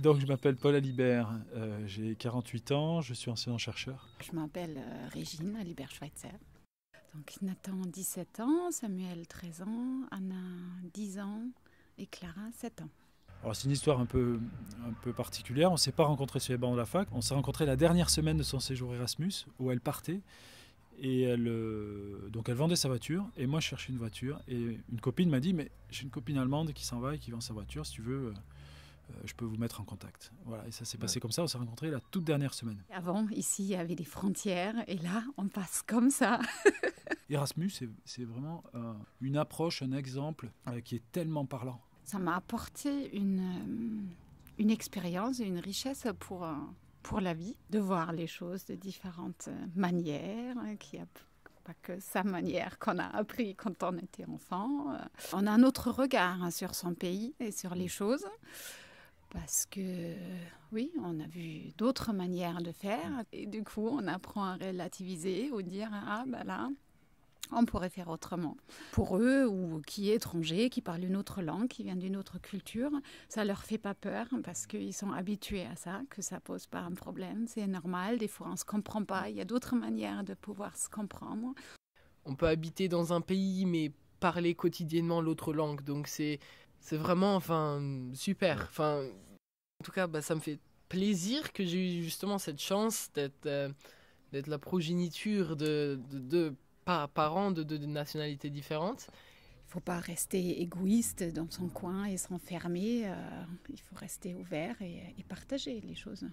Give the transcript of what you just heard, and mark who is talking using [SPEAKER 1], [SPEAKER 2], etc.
[SPEAKER 1] Donc, je m'appelle Paul Alibert, euh, j'ai 48 ans, je suis enseignant-chercheur.
[SPEAKER 2] Je m'appelle euh, Régine Alibert-Schweitzer. Donc, Nathan, 17 ans, Samuel, 13 ans, Anna, 10 ans et Clara, 7 ans.
[SPEAKER 1] Alors, c'est une histoire un peu, un peu particulière. On ne s'est pas rencontrés sur les bancs de la fac. On s'est rencontrés la dernière semaine de son séjour Erasmus, où elle partait. Et elle, euh, donc elle vendait sa voiture et moi je cherchais une voiture et une copine m'a dit mais j'ai une copine allemande qui s'en va et qui vend sa voiture si tu veux euh, je peux vous mettre en contact. Voilà, et ça s'est passé comme ça. On s'est rencontrés la toute dernière semaine.
[SPEAKER 2] Avant, ici, il y avait des frontières, et là, on passe comme ça.
[SPEAKER 1] Erasmus, c'est vraiment euh, une approche, un exemple euh, qui est tellement parlant.
[SPEAKER 2] Ça m'a apporté une, une expérience, une richesse pour, pour la vie, de voir les choses de différentes manières, hein, qui a pas que sa manière qu'on a appris quand on était enfant. On a un autre regard hein, sur son pays et sur les choses parce que oui, on a vu d'autres manières de faire et du coup, on apprend à relativiser ou dire ah bah ben là, on pourrait faire autrement. Pour eux ou qui est étranger, qui parle une autre langue, qui vient d'une autre culture, ça leur fait pas peur parce qu'ils sont habitués à ça, que ça pose pas un problème, c'est normal. Des fois, on se comprend pas. Il y a d'autres manières de pouvoir se comprendre.
[SPEAKER 3] On peut habiter dans un pays mais parler quotidiennement l'autre langue, donc c'est c'est vraiment, enfin, super. Enfin, en tout cas, bah, ça me fait plaisir que j'ai eu justement cette chance d'être euh, d'être la progéniture de deux parents de nationalités différentes.
[SPEAKER 2] Il faut pas rester égoïste dans son coin et s'enfermer. Euh, il faut rester ouvert et partager les choses.